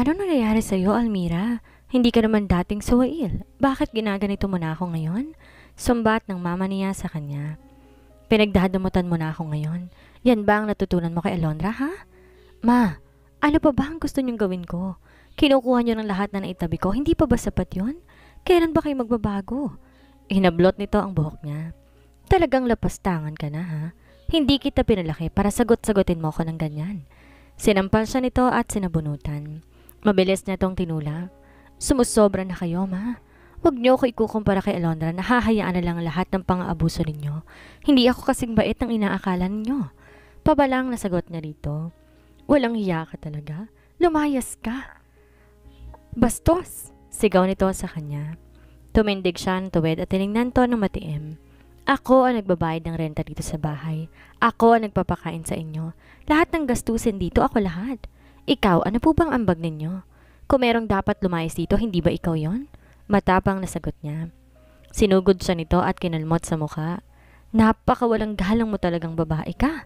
Ano na nangyayari sa'yo, Almira? Hindi ka naman dating suwail. Bakit ginaganito mo na ako ngayon? Sumbat ng mama niya sa kanya. Pinagdadamutan mo na ako ngayon. Yan ba ang natutunan mo kay Alondra, ha? Ma, ano pa ba ang gusto niyong gawin ko? Kinukuha niyo ng lahat na naitabi ko. Hindi pa ba sapat yon? Kailan ba kayo magbabago? Hinablot nito ang buhok niya. Talagang lapastangan ka na, ha? Hindi kita pinalaki para sagot-sagutin mo ko ng ganyan. Sinampal siya nito at sinabunutan. Mabilis na itong tinula. Sumusobra na kayo, ma. Huwag niyo ako ikukumpara kay Alondra na hahayaan na lang lahat ng pang-aabuso ninyo. Hindi ako kasing bait ng inaakala ninyo. Pabalang nasagot niya rito. Walang hiya ka talaga. Lumayas ka. Bastos! Sigaw nito sa kanya. Tumindig siya ng tuwid at tinignan to ng matiim. Ako ang nagbabayad ng renta dito sa bahay. Ako ang nagpapakain sa inyo. Lahat ng gastusin dito, ako lahat. Ikaw, ano po bang ambag ninyo? Kung merong dapat lumayas dito, hindi ba ikaw yon? Matapang nasagot niya. Sinugod siya nito at kinalmot sa mukha. Napakawalang galang mo talagang babae ka.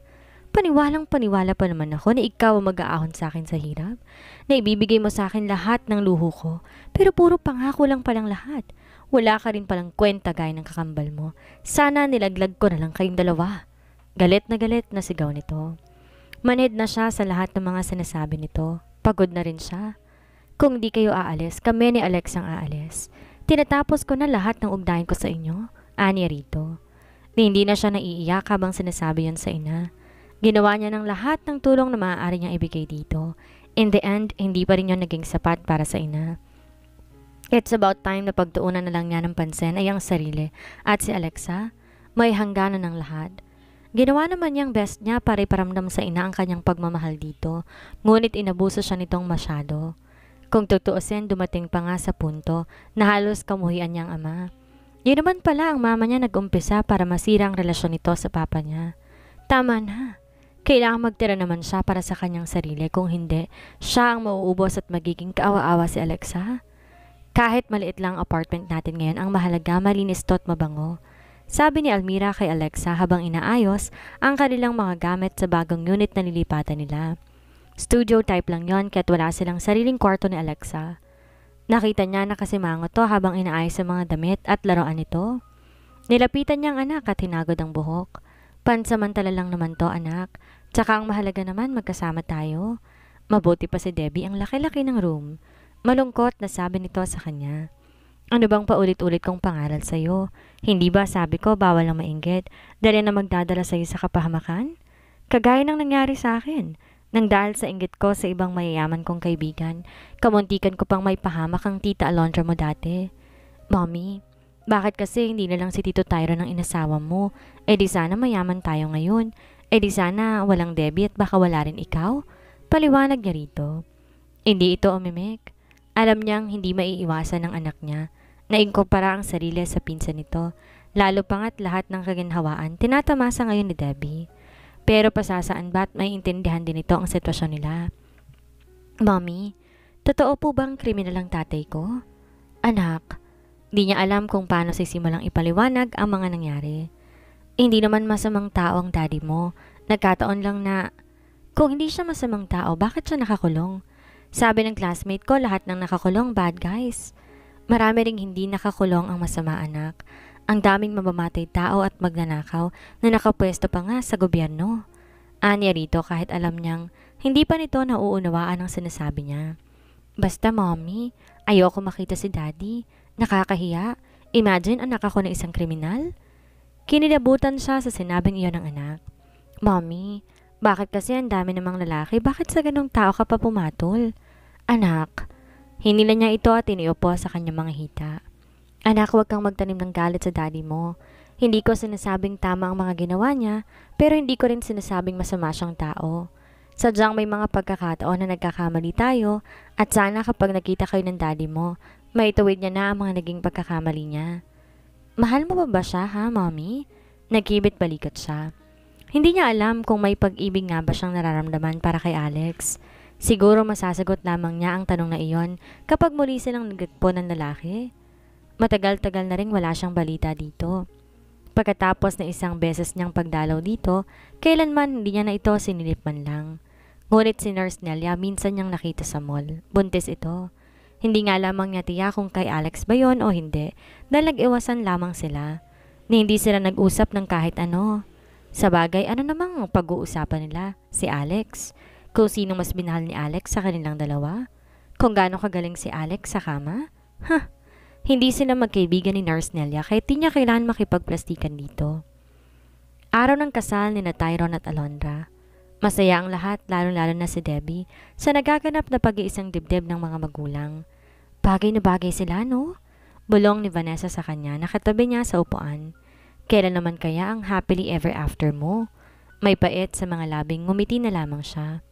Paniwalang paniwala pa naman ako na ikaw ang mag-aahon sa akin sa hirap. Na ibibigay mo sa akin lahat ng luho ko. Pero puro pangako lang palang lahat. Wala ka rin palang kwenta gaya ng kakambal mo. Sana nilaglag ko na lang kayong dalawa. Galit na galit na sigaw nito. Manid na siya sa lahat ng mga sinasabi nito. Pagod na rin siya. Kung di kayo aalis, kami ni Alex ang aalis. Tinatapos ko na lahat ng ugnayan ko sa inyo, ani rito. Ni hindi na siya naiiyak habang sinasabi yon sa ina. Ginawa niya ng lahat ng tulong na maaari niyang ibigay dito. In the end, hindi pa rin yon naging sapat para sa ina. It's about time na pagtuunan na lang niya ng pansin ay ang sarili at si Alexa. May hangganan ng lahat. Ginawa naman niyang best niya para iparamdam sa ina ang kanyang pagmamahal dito, ngunit inabuso siya nitong masyado. Kung tutuusin, dumating pa nga sa punto na halos kamuhian niyang ama. Yun naman pala ang mama niya nag-umpisa para masira ang relasyon nito sa papa niya. Tama na. Kailangan magtira naman siya para sa kanyang sarili. Kung hindi, siya ang mauubos at magiging kaawa-awa si Alexa. Kahit maliit lang apartment natin ngayon, ang mahalaga malinis to at mabango. Sabi ni Almira kay Alexa habang inaayos ang kanilang mga gamit sa bagong unit na nilipatan nila. Studio type lang yon kaya't wala silang sariling kwarto ni Alexa. Nakita niya na kasimango to habang inaayos ang mga damit at laruan nito. Nilapitan niya ang anak at hinagod ang buhok. Pansamantala lang naman to anak, tsaka ang mahalaga naman magkasama tayo. Mabuti pa si Debbie ang laki-laki ng room. Malungkot na sabi nito sa kanya. Ano bang paulit-ulit kong pangaral sa'yo? Hindi ba sabi ko bawal ang mainggit dahil na magdadala sa'yo sa kapahamakan? Kagaya ng nangyari sa akin, nang dahil sa inggit ko sa ibang mayayaman kong kaibigan, kamuntikan ko pang may pahamak ang tita Alondra mo dati. Mommy, bakit kasi hindi na lang si Tito Tyro ang inasawa mo? E di sana mayaman tayo ngayon. E di sana walang debit, baka wala rin ikaw? Paliwanag niya rito. Hindi ito umimik. Alam niyang hindi maiiwasan ng anak niya. Naingkumpara ang sarili sa pinsan nito, lalo pangat lahat ng kaginhawaan tinatamasa ngayon ni Debbie. Pero pasasaan ba't may intindihan din ito ang sitwasyon nila? Mommy, totoo po bang kriminal ang tatay ko? Anak, di niya alam kung paano sisimulang ipaliwanag ang mga nangyari. Hindi naman masamang tao ang daddy mo. Nagkataon lang na, kung hindi siya masamang tao, bakit siya nakakulong? Sabi ng classmate ko, lahat ng nakakulong bad guys. Marami ring hindi nakakulong ang masama anak. Ang daming mamamatay tao at magnanakaw na nakapwesto pa nga sa gobyerno. Anya rito kahit alam niyang hindi pa nito nauunawaan ang sinasabi niya. Basta mommy, ayoko makita si daddy. Nakakahiya. Imagine anak ako ng isang kriminal. Kinilabutan siya sa sinabing iyon ng anak. Mommy, bakit kasi ang dami namang lalaki? Bakit sa ganong tao ka pa pumatol? Anak, hinila niya ito at iniupo sa kanyang mga hita. Anak, huwag kang magtanim ng galit sa daddy mo. Hindi ko sinasabing tama ang mga ginawa niya, pero hindi ko rin sinasabing masama siyang tao. Sadyang may mga pagkakataon na nagkakamali tayo at sana kapag nakita kayo ng daddy mo, maitawid niya na ang mga naging pagkakamali niya. Mahal mo ba, ba siya ha, mommy? Nagkibit balikat siya. Hindi niya alam kung may pag-ibig nga ba siyang nararamdaman para kay Alex. Siguro masasagot lamang niya ang tanong na iyon kapag muli silang nagagpo ng lalaki. Matagal-tagal na rin wala siyang balita dito. Pagkatapos na isang beses niyang pagdalaw dito, kailanman hindi niya na ito sinilip lang. Ngunit si Nurse Nelia minsan niyang nakita sa mall. Buntis ito. Hindi nga lamang niya tiya kung kay Alex ba yon o hindi dahil nag-iwasan lamang sila. Ni hindi sila nag-usap ng kahit ano. Sa bagay, ano namang pag-uusapan nila? Si Alex. Kung sino mas binahal ni Alex sa kanilang dalawa? Kung gaano kagaling si Alex sa kama? Huh, hindi sila magkaibigan ni Nurse Narsnelia kaya di niya kailangan makipagplastikan dito. Araw ng kasal ni na Tyron at Alondra. Masaya ang lahat, lalo-lalo na si Debbie, sa nagaganap na pag-iisang dibdib ng mga magulang. Bagay na bagay sila, no? Bulong ni Vanessa sa kanya, nakatabi niya sa upuan. Kailan naman kaya ang happily ever after mo? May pait sa mga labing ngumiti na lamang siya.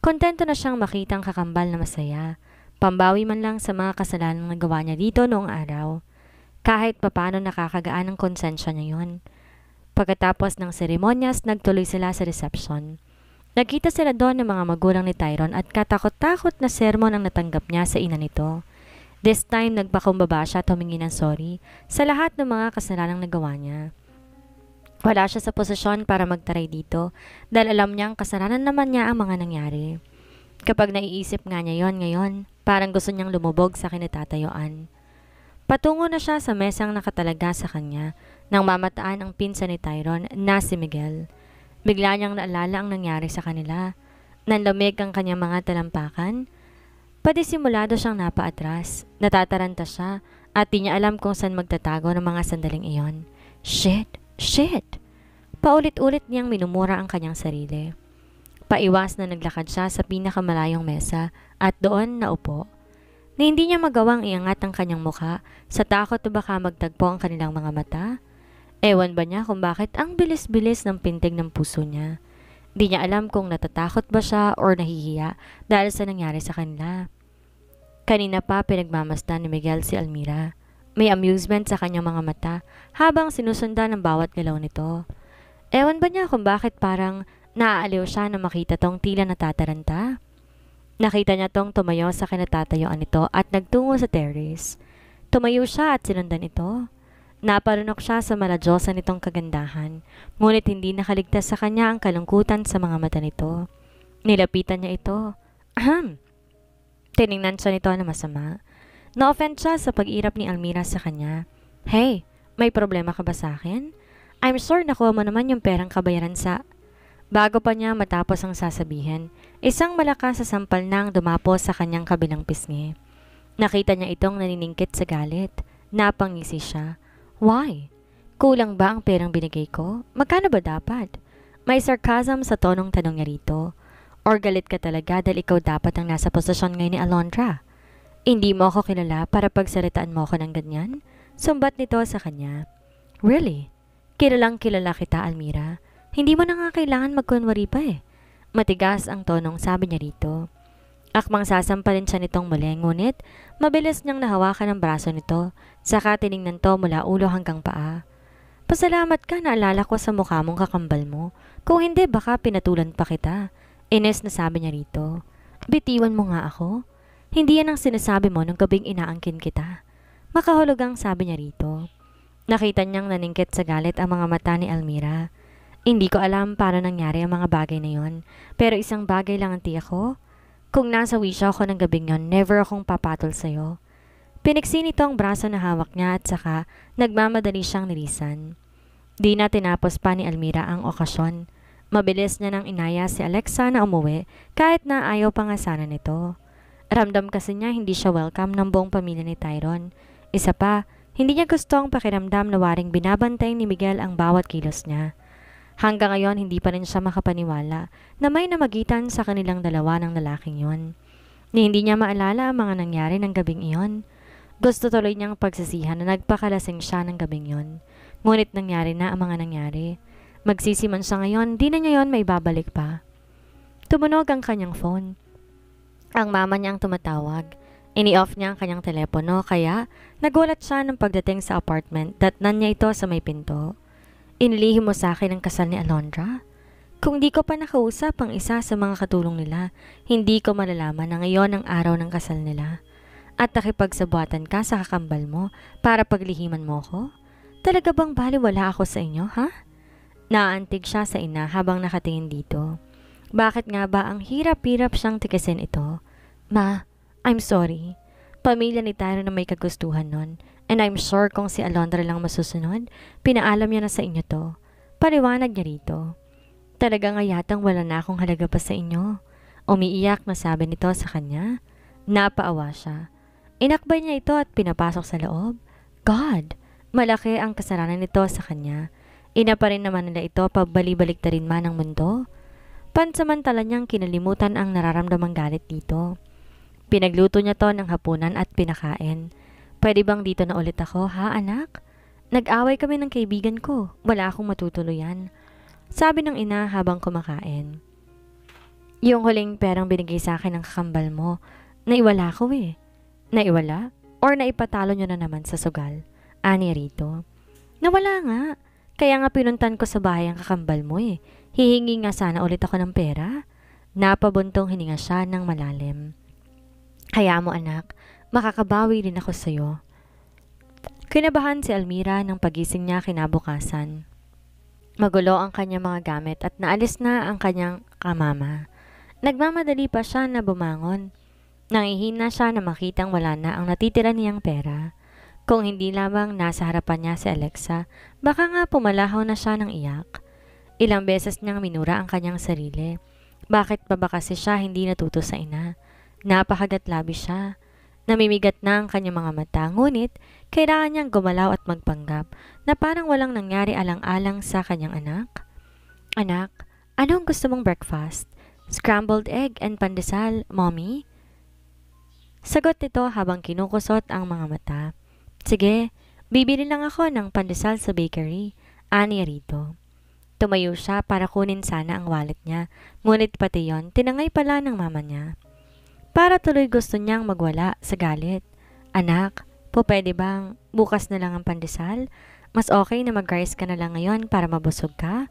Kontento na siyang makitang kakambal na masaya. Pambawi man lang sa mga kasalanang nagawa niya dito noong araw. Kahit papano nakakagaan ang konsensya niya yun. Pagkatapos ng seremonyas, nagtuloy sila sa reception. Nagkita sila doon ng mga magulang ni Tyron at katakot-takot na sermon ang natanggap niya sa ina nito. This time, nagpakumbaba siya at humingi ng sorry sa lahat ng mga kasalanang nagawa niya. Wala siya sa posisyon para magtaray dito dahil alam niyang kasalanan naman niya ang mga nangyari. Kapag naiisip nga niya yon ngayon, parang gusto niyang lumubog sa kinatatayuan. Patungo na siya sa mesang nakatalaga sa kanya nang mamataan ang pinsan ni Tyron na si Miguel. Bigla niyang naalala ang nangyari sa kanila. Nanlamig ang kanyang mga talampakan. Pati simulado siyang napaatras. Natataranta siya at di niya alam kung saan magtatago ng mga sandaling iyon. Shit! Shit! Paulit-ulit niyang minumura ang kanyang sarili. Paiwas na naglakad siya sa pinakamalayong mesa at doon naupo na hindi niya magawang iangat ang kanyang mukha sa takot na baka magtagpo ang kanilang mga mata. Ewan ba niya kung bakit ang bilis-bilis ng pintig ng puso niya. Di niya alam kung natatakot ba siya o nahihiya dahil sa nangyari sa kanila. Kanina pa pinagmamastan ni Miguel si Almira. May amusement sa kanyang mga mata habang sinusundan ng bawat galaw nito. Ewan ba niya kung bakit parang naaaliw siya na makita tong tila natataranta? Nakita niya tong tumayo sa kinatatayuan nito at nagtungo sa terrace. Tumayo siya at sinundan ito. Naparunok siya sa maladyosa nitong kagandahan, ngunit hindi nakaligtas sa kanya ang kalungkutan sa mga mata nito. Nilapitan niya ito. Ahem! Tiningnan siya nito na masama. Na-offend siya sa pag-irap ni Almira sa kanya. Hey, may problema ka ba sa akin? I'm sure nakuha mo naman yung perang kabayaran sa... Bago pa niya matapos ang sasabihin, isang malakas sa sampal na ang dumapo sa kanyang kabilang pisngi. Nakita niya itong naniningkit sa galit. Napangisi siya. Why? Kulang ba ang perang binigay ko? Magkano ba dapat? May sarcasm sa tonong tanong niya rito. Or galit ka talaga dahil ikaw dapat ang nasa posisyon ngayon ni Alondra. Hindi mo ako kilala para pagsalitaan mo ako ng ganyan? Sumbat nito sa kanya. Really? Kilalang kilala kita, Almira. Hindi mo na nga kailangan magkunwari pa eh. Matigas ang tonong sabi niya rito. Akmang sasampalin siya nitong muli, ngunit mabilis niyang nahawakan ang braso nito, saka tiningnan to mula ulo hanggang paa. Pasalamat ka, naalala ko sa mukha mong kakambal mo. Kung hindi, baka pinatulan pa kita. Ines na sabi niya rito. Bitiwan mo nga ako. Hindi yan ang sinasabi mo nung gabing inaangkin kita. Makahulugang sabi niya rito. Nakita niyang naningkit sa galit ang mga mata ni Almira. Hindi ko alam paano nangyari ang mga bagay na yon. Pero isang bagay lang ang tiyak ko. Kung nasa wisha ako ng gabing yon, never akong papatol sa'yo. Piniksi nito ang braso na hawak niya at saka nagmamadali siyang nilisan. Di na tinapos pa ni Almira ang okasyon. Mabilis niya nang inaya si Alexa na umuwi kahit na ayaw pa nga sana nito. Ramdam kasi niya hindi siya welcome ng buong pamilya ni Tyron. Isa pa, hindi niya gusto ang pakiramdam na waring binabantay ni Miguel ang bawat kilos niya. Hanggang ngayon hindi pa rin siya makapaniwala na may namagitan sa kanilang dalawa ng lalaking yon. Ni hindi niya maalala ang mga nangyari ng gabing iyon. Gusto tuloy niyang pagsisihan na nagpakalasing siya ng gabing yon. Ngunit nangyari na ang mga nangyari. Magsisiman siya ngayon, di na niya yon may babalik pa. Tumunog ang kanyang phone. Ang mama niya ang tumatawag. Ini-off niya ang kanyang telepono kaya nagulat siya nang pagdating sa apartment. Datnan niya ito sa may pinto. Inilihim mo sa akin ang kasal ni Alondra? Kung di ko pa nakausap ang isa sa mga katulong nila, hindi ko malalaman na ngayon ang araw ng kasal nila. At nakipagsabuatan ka sa kakambal mo para paglihiman mo ko? Talaga bang baliwala ako sa inyo, ha? Naantig siya sa ina habang nakatingin dito. Bakit nga ba ang hirap-hirap siyang tikisin ito? Ma, I'm sorry. Pamilya ni Tyro na may kagustuhan nun. And I'm sure kung si Alondra lang masusunod, pinaalam niya na sa inyo to. Paliwanag niya rito. Talaga nga yatang wala na akong halaga pa sa inyo. Umiiyak na sabi nito sa kanya. Napaawa siya. Inakbay niya ito at pinapasok sa loob. God! Malaki ang kasalanan nito sa kanya. Ina pa rin naman nila ito pagbali-balikta rin man ang mundo. Pansamantala niyang kinalimutan ang nararamdamang galit dito. Pinagluto niya to ng hapunan at pinakain. Pwede bang dito na ulit ako, ha anak? Nag-away kami ng kaibigan ko. Wala akong matutuluyan. Sabi ng ina habang kumakain. Yung huling perang binigay sa akin ng kakambal mo, naiwala ko eh. Naiwala? Or naipatalo nyo na naman sa sugal? Ani rito. Nawala nga. Kaya nga pinuntan ko sa bahay ang kakambal mo eh. Hihingi nga sana ulit ako ng pera. Napabuntong hininga siya ng malalim. Kaya mo anak, makakabawi rin ako sa'yo. Kinabahan si Almira ng pagising niya kinabukasan. Magulo ang kanyang mga gamit at naalis na ang kanyang kamama. Nagmamadali pa siya na bumangon. Nangihina siya na makitang wala na ang natitira niyang pera. Kung hindi lamang nasa harapan niya si Alexa, baka nga pumalahaw na siya ng iyak. Ilang beses niyang minura ang kanyang sarili. Bakit pa ba kasi siya hindi natuto sa ina? Napakagat labi siya. Namimigat na ang kanyang mga mata, ngunit kailangan niyang gumalaw at magpanggap na parang walang nangyari alang-alang sa kanyang anak. Anak, anong gusto mong breakfast? Scrambled egg and pandesal, mommy? Sagot nito habang kinukusot ang mga mata. Sige, bibili lang ako ng pandesal sa bakery. Ani rito. Tumayo siya para kunin sana ang wallet niya. Ngunit pati yon, tinangay pala ng mama niya. Para tuloy gusto niyang magwala sa galit. Anak, po pwede bang bukas na lang ang pandesal? Mas okay na mag-rice ka na lang ngayon para mabusog ka?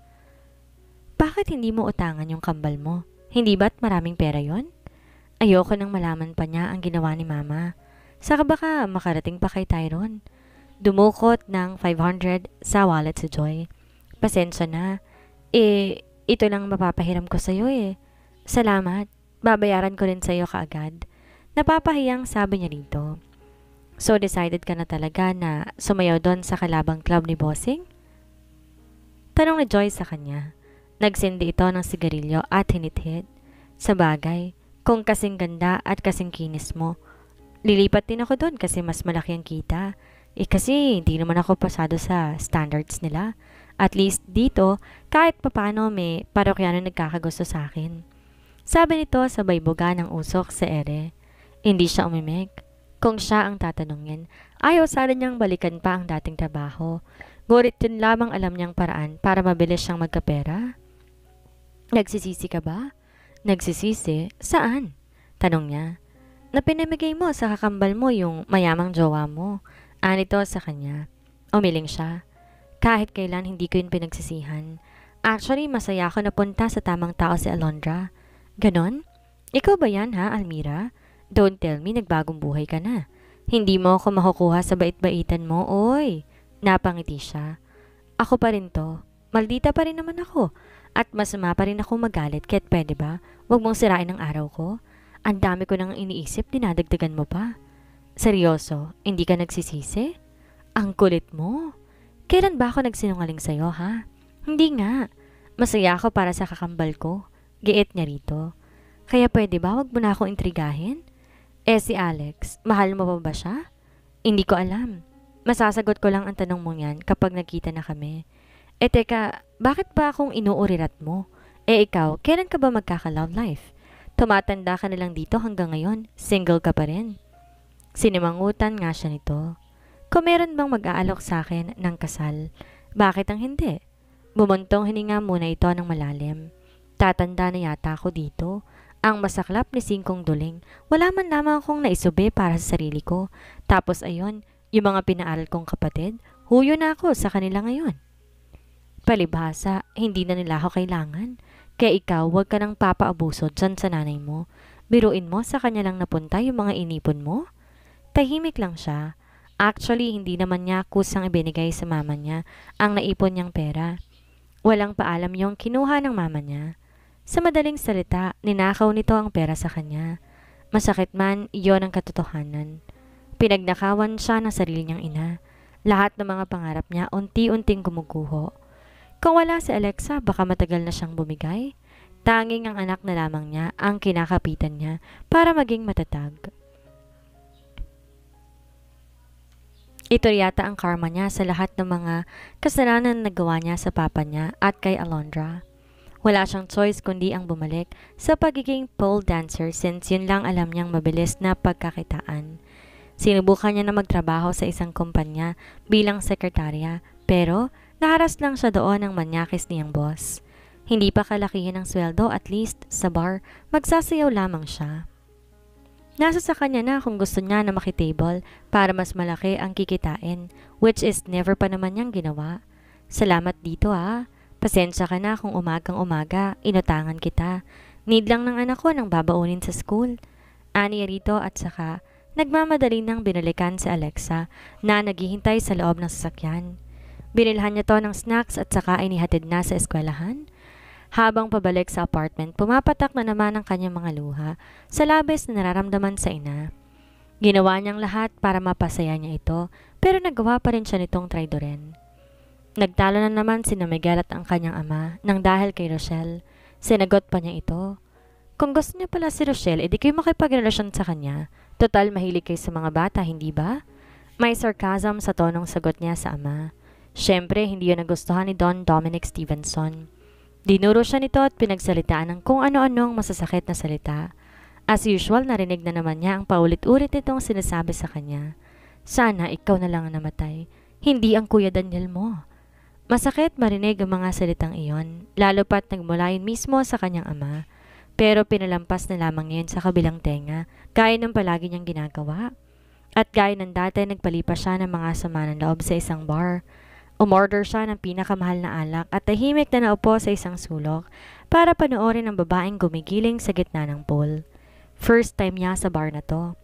Bakit hindi mo utangan yung kambal mo? Hindi ba't maraming pera yon? Ayoko nang malaman pa niya ang ginawa ni mama. Saka baka makarating pa kay Tyron. Dumukot ng 500 sa wallet si Joy. Pasensya na. Eh, ito lang mapapahiram ko sa'yo eh. Salamat. Babayaran ko rin sa'yo kaagad. Napapahiyang sabi niya rito. So decided ka na talaga na sumayaw doon sa kalabang club ni Bossing? Tanong ni Joy sa kanya. Nagsindi ito ng sigarilyo at hinithit. Sa bagay, kung kasing ganda at kasing kinis mo, lilipat din ako doon kasi mas malaki ang kita. Eh kasi hindi naman ako pasado sa standards nila. At least dito, kahit papano may parokyano nagkakagusto sa akin. Sabi nito sa buga ng usok sa ere. Hindi siya umimik. Kung siya ang tatanungin, ayaw sana niyang balikan pa ang dating trabaho. Ngunit yun lamang alam niyang paraan para mabilis siyang magkapera. Nagsisisi ka ba? Nagsisisi? Saan? Tanong niya. Napinamigay mo sa kakambal mo yung mayamang jowa mo. Anito sa kanya. Umiling siya. Kahit kailan hindi ko yun pinagsisihan. Actually, masaya ako napunta sa tamang tao si Alondra. Ganon? Ikaw ba yan ha, Almira? Don't tell me nagbagong buhay ka na. Hindi mo ako makukuha sa bait-baitan mo, oy. Napangiti siya. Ako pa rin to. Maldita pa rin naman ako. At masama pa rin ako magalit kahit pwede ba? Huwag mong sirain ang araw ko. Ang dami ko nang iniisip, dinadagdagan mo pa. Seryoso, hindi ka nagsisisi? Ang kulit mo. Kailan ba ako nagsinungaling sa'yo, ha? Hindi nga. Masaya ako para sa kakambal ko. Giit niya rito. Kaya pwede ba wag mo na akong intrigahin? Eh si Alex, mahal mo pa ba siya? Hindi ko alam. Masasagot ko lang ang tanong mong yan kapag nagkita na kami. Eh teka, bakit ba akong inuurirat mo? Eh ikaw, kailan ka ba magkaka-love life? Tumatanda ka na lang dito hanggang ngayon, single ka pa rin. Sinimangutan nga siya nito kung meron bang mag-aalok sa akin ng kasal. Bakit ang hindi? Bumuntong hininga muna ito ng malalim. Tatanda na yata ako dito. Ang masaklap ni Singkong Duling, wala man lamang akong naisube para sa sarili ko. Tapos ayon, yung mga pinaaral kong kapatid, huyo na ako sa kanila ngayon. Palibhasa, hindi na nila ako kailangan. Kaya ikaw, huwag ka nang papaabuso san sa nanay mo. Biruin mo sa kanya lang napunta yung mga inipon mo? Tahimik lang siya Actually, hindi naman niya kusang ibinigay sa mama niya ang naipon niyang pera. Walang paalam yung kinuha ng mama niya. Sa madaling salita, ninakaw nito ang pera sa kanya. Masakit man, iyon ang katotohanan. Pinagnakawan siya ng sarili niyang ina. Lahat ng mga pangarap niya unti-unting gumuguho. Kung wala si Alexa, baka matagal na siyang bumigay. Tanging ang anak na lamang niya ang kinakapitan niya para maging matatag. Ito yata ang karma niya sa lahat ng mga kasalanan na nagawa niya sa papa niya at kay Alondra. Wala siyang choice kundi ang bumalik sa pagiging pole dancer since yun lang alam niyang mabilis na pagkakitaan. Sinubukan niya na magtrabaho sa isang kumpanya bilang sekretarya pero naharas lang siya doon ng manyakis niyang boss. Hindi pa kalakihin ang sweldo at least sa bar, magsasayaw lamang siya. Nasa sa kanya na kung gusto niya na makitable para mas malaki ang kikitain, which is never pa naman niyang ginawa. Salamat dito ah. Pasensya ka na kung umagang umaga, inutangan kita. Need lang ng anak ko nang babaunin sa school. Ani rito at saka, nagmamadali nang binalikan si Alexa na naghihintay sa loob ng sasakyan. Binilhan niya to ng snacks at saka inihatid na sa eskwelahan. Habang pabalik sa apartment, pumapatak na naman ang kanyang mga luha sa labis na nararamdaman sa ina. Ginawa niyang lahat para mapasaya niya ito, pero nagawa pa rin siya nitong traidoren. Nagtalo na naman si Miguel at ang kanyang ama nang dahil kay Rochelle. Sinagot pa niya ito. Kung gusto niya pala si Rochelle, edi kayo makipagrelasyon sa kanya. Total mahilig kayo sa mga bata, hindi ba? May sarcasm sa tonong sagot niya sa ama. Siyempre, hindi yun nagustuhan ni Don Dominic Stevenson. Dinuro siya nito at pinagsalitaan ng kung ano-anong masasakit na salita. As usual, narinig na naman niya ang paulit-ulit nitong sinasabi sa kanya. Sana ikaw na lang ang namatay, hindi ang Kuya Daniel mo. Masakit marinig ang mga salitang iyon, lalo pat nagmula mismo sa kanyang ama. Pero pinalampas na lamang niyan sa kabilang tenga, gaya ng palagi niyang ginagawa. At gaya ng dati, nagpalipas siya ng mga sama ng loob sa isang bar. Umorder siya ng pinakamahal na alak at tahimik na naupo sa isang sulok para panoorin ang babaeng gumigiling sa gitna ng pool. First time niya sa bar na to.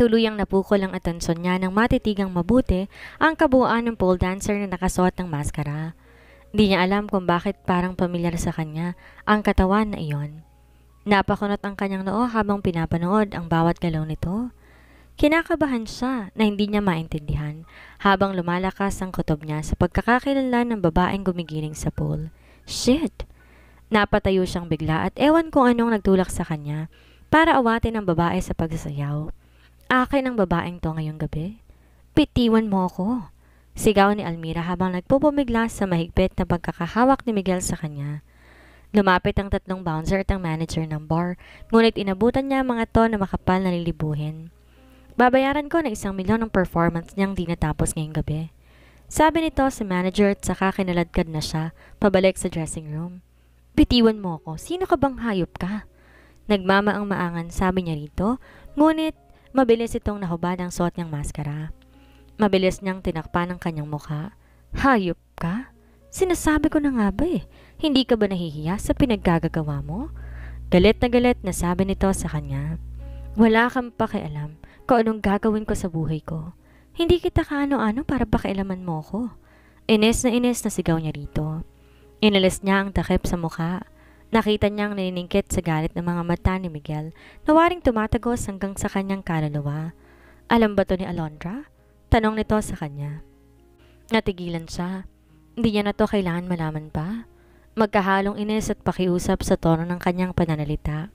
Tuluyang napukol ang atensyon niya nang matitigang mabuti ang kabuuan ng pole dancer na nakasuot ng maskara. Di niya alam kung bakit parang pamilyar sa kanya ang katawan na iyon. Napakunot ang kanyang noo habang pinapanood ang bawat galaw nito. Kinakabahan siya na hindi niya maintindihan habang lumalakas ang kutob niya sa pagkakakilala ng babaeng gumigiling sa pool. Shit! Napatayo siyang bigla at ewan kung anong nagtulak sa kanya para awatin ang babae sa pagsasayaw. Akin ang babaeng to ngayong gabi. Pitiwan mo ako. Sigaw ni Almira habang nagpupumigla sa mahigpit na pagkakahawak ni Miguel sa kanya. Lumapit ang tatlong bouncer at ang manager ng bar, ngunit inabutan niya ang mga to na makapal na lilibuhin. Babayaran ko ng isang milyon ang performance niyang di natapos ngayong gabi. Sabi nito sa manager at saka kinaladkad na siya pabalik sa dressing room. Bitiwan mo ako, sino ka bang hayop ka? Nagmama ang maangan sabi niya rito, ngunit mabilis itong nahubad ng suot niyang maskara. Mabilis niyang tinakpan ang kanyang mukha. Hayop ka? Sinasabi ko na nga ba eh, hindi ka ba nahihiya sa pinaggagagawa mo? Galit na galit na sabi nito sa kanya. Wala kang pakialam kung anong gagawin ko sa buhay ko. Hindi kita kaano-ano para pakialaman mo ko. Ines na ines na sigaw niya rito. Inalis niya ang takip sa mukha. Nakita niyang naniningkit sa galit ng mga mata ni Miguel na waring tumatagos hanggang sa kanyang kaluluwa. Alam ba to ni Alondra? Tanong nito sa kanya. Natigilan siya. Hindi niya na to kailangan malaman pa. Magkahalong ines at pakiusap sa tono ng kanyang pananalita.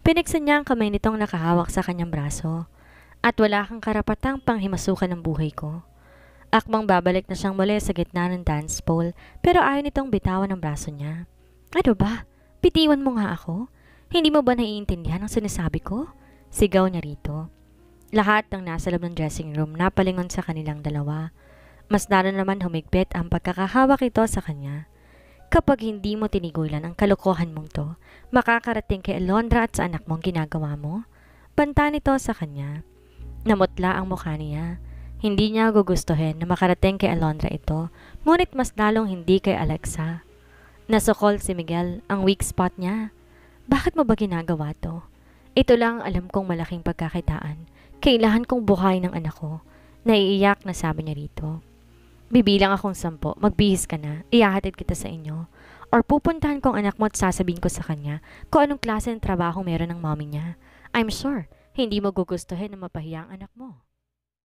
Pinigsan niya ang kamay nitong nakahawak sa kanyang braso at wala kang karapatang panghimasukan ng buhay ko. Akmang babalik na siyang muli sa gitna ng dance pole pero ayaw nitong bitawan ang braso niya. Ano ba? Pitiwan mo nga ako? Hindi mo ba naiintindihan ang sinasabi ko? Sigaw niya rito. Lahat ng nasa loob ng dressing room napalingon sa kanilang dalawa. Mas lalo naman humigpit ang pagkakahawak ito sa kanya. Kapag hindi mo tinigulan ang kalokohan mong to, makakarating kay Alondra at sa anak mong ginagawa mo. Banta nito sa kanya. Namutla ang mukha niya. Hindi niya gugustuhin na makarating kay Alondra ito, ngunit mas lalong hindi kay Alexa. Nasukol si Miguel ang weak spot niya. Bakit mo ba ginagawa to? Ito lang ang alam kong malaking pagkakitaan. Kailangan kong buhay ng anak ko. Naiiyak na sabi niya rito. Bibilang akong sampo, magbihis ka na, iyahatid kita sa inyo. Or pupuntahan kong anak mo at sasabihin ko sa kanya kung anong klase ng trabaho meron ng mommy niya. I'm sure, hindi mo gugustuhin na mapahiya ang anak mo.